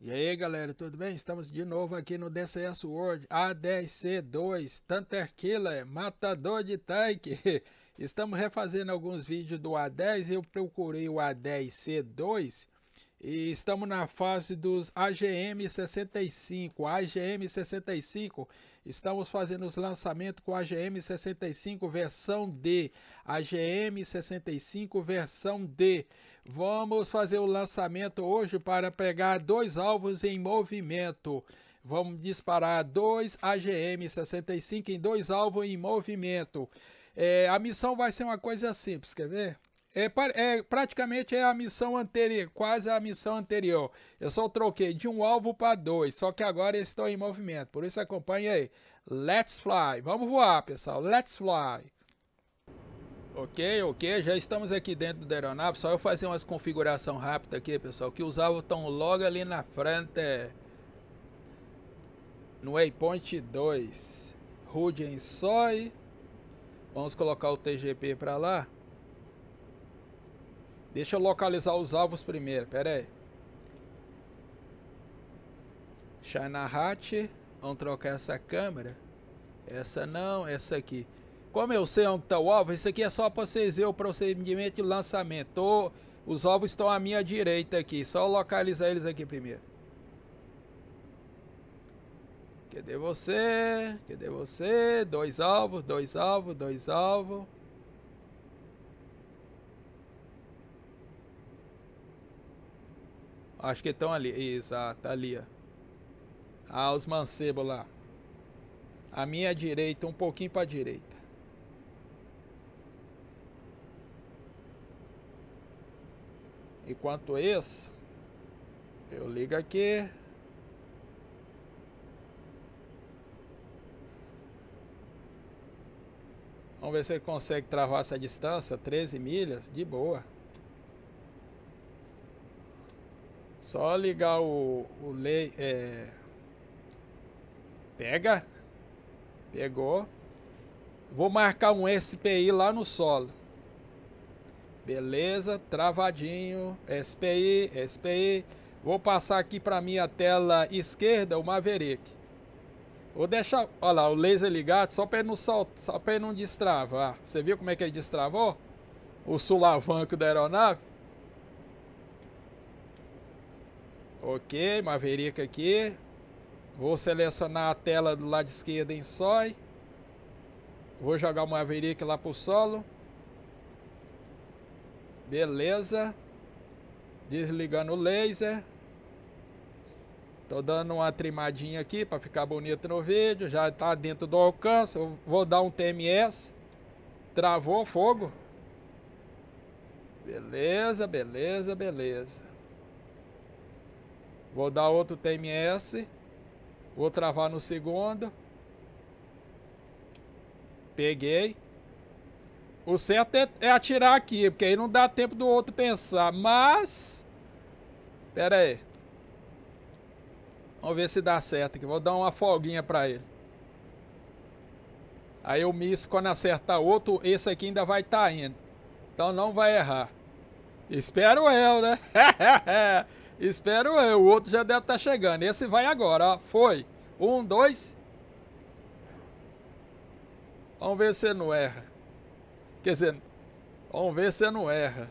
E aí galera, tudo bem? Estamos de novo aqui no DCS World A10C2 Tanter Killer Matador de Tanque. Estamos refazendo alguns vídeos do A10, eu procurei o A10C2 e estamos na fase dos AGM65. AGM65, estamos fazendo os lançamentos com AGM65 versão D. AGM65 versão D. Vamos fazer o lançamento hoje para pegar dois alvos em movimento. Vamos disparar dois AGM-65 em dois alvos em movimento. É, a missão vai ser uma coisa simples, quer ver? É, é, praticamente é a missão anterior, quase a missão anterior. Eu só troquei de um alvo para dois, só que agora estou em movimento. Por isso acompanha aí. Let's fly. Vamos voar, pessoal. Let's fly. Ok, ok, já estamos aqui dentro da aeronave, só eu fazer umas configuração rápida aqui, pessoal, que os alvos estão logo ali na frente, é, no Waypoint 2, Rude Soy, vamos colocar o TGP para lá, deixa eu localizar os alvos primeiro, pera aí, China Hat, vamos trocar essa câmera, essa não, essa aqui, como eu sei onde está o ovo, isso aqui é só para vocês verem o procedimento de lançamento. os ovos estão à minha direita aqui, só localizar eles aqui primeiro. Cadê você? Cadê você? Dois alvos, dois alvos, dois alvos. Acho que estão ali. Exato, ali, ó. Ah, os mancebos lá. A minha direita, um pouquinho para direita. Enquanto isso, eu ligo aqui. Vamos ver se ele consegue travar essa distância, 13 milhas, de boa. Só ligar o, o lei. É... Pega. Pegou. Vou marcar um SPI lá no solo. Beleza, travadinho. SPI, SPI. Vou passar aqui para minha tela esquerda o Maverick. Vou deixar, olha lá, o laser ligado só para ele não soltar, só para ele não destravar. Você viu como é que ele destravou? O sulavanco da aeronave. Ok, Maverick aqui. Vou selecionar a tela do lado esquerdo em sói. Vou jogar o Maverick lá pro solo. Beleza. Desligando o laser. Tô dando uma trimadinha aqui para ficar bonito no vídeo. Já está dentro do alcance. Eu vou dar um TMS. Travou o fogo. Beleza, beleza, beleza. Vou dar outro TMS. Vou travar no segundo. Peguei. O certo é, é atirar aqui, porque aí não dá tempo do outro pensar. Mas... Pera aí. Vamos ver se dá certo aqui. Vou dar uma folguinha pra ele. Aí o miss, quando acertar outro, esse aqui ainda vai estar tá indo. Então não vai errar. Espero eu, né? Espero eu. O outro já deve estar tá chegando. Esse vai agora, ó. Foi. Um, dois. Vamos ver se ele não erra. Quer dizer, vamos ver se não erra.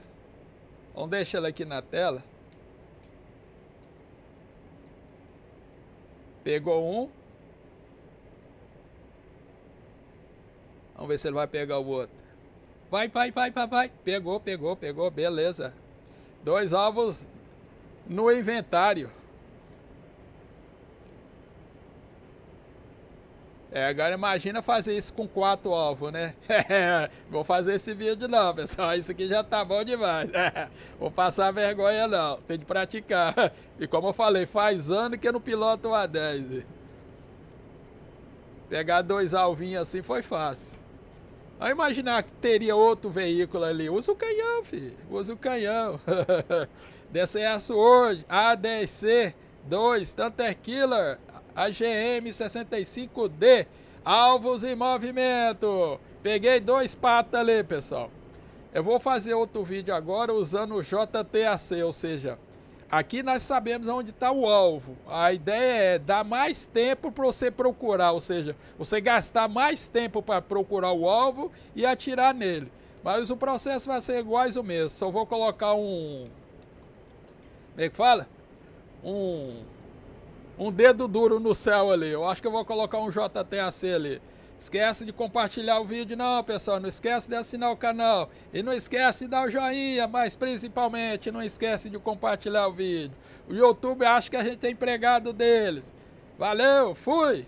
Vamos deixar ela aqui na tela. Pegou um. Vamos ver se ele vai pegar o outro. Vai, vai, vai, vai, vai. Pegou, pegou, pegou. Beleza. Dois alvos no inventário. É, agora imagina fazer isso com quatro ovos, né? Vou fazer esse vídeo não, pessoal. Isso aqui já tá bom demais. Vou passar vergonha não. Tem que praticar. E como eu falei, faz ano que eu não piloto o A10. Pegar dois alvinhos assim foi fácil. Aí imaginar que teria outro veículo ali. Usa o canhão, filho. Usa o canhão. DCS é hoje, A10C, 2, Tanter Killer a GM65D. Alvos em movimento. Peguei dois patas ali, pessoal. Eu vou fazer outro vídeo agora usando o JTAC, ou seja, aqui nós sabemos onde está o alvo. A ideia é dar mais tempo para você procurar, ou seja, você gastar mais tempo para procurar o alvo e atirar nele. Mas o processo vai ser igual o mesmo. Só vou colocar um. Como é que fala? Um um dedo duro no céu ali. Eu acho que eu vou colocar um JTAC ali. Esquece de compartilhar o vídeo não, pessoal. Não esquece de assinar o canal. E não esquece de dar o joinha, mas principalmente não esquece de compartilhar o vídeo. O YouTube acha que a gente é empregado deles. Valeu, fui!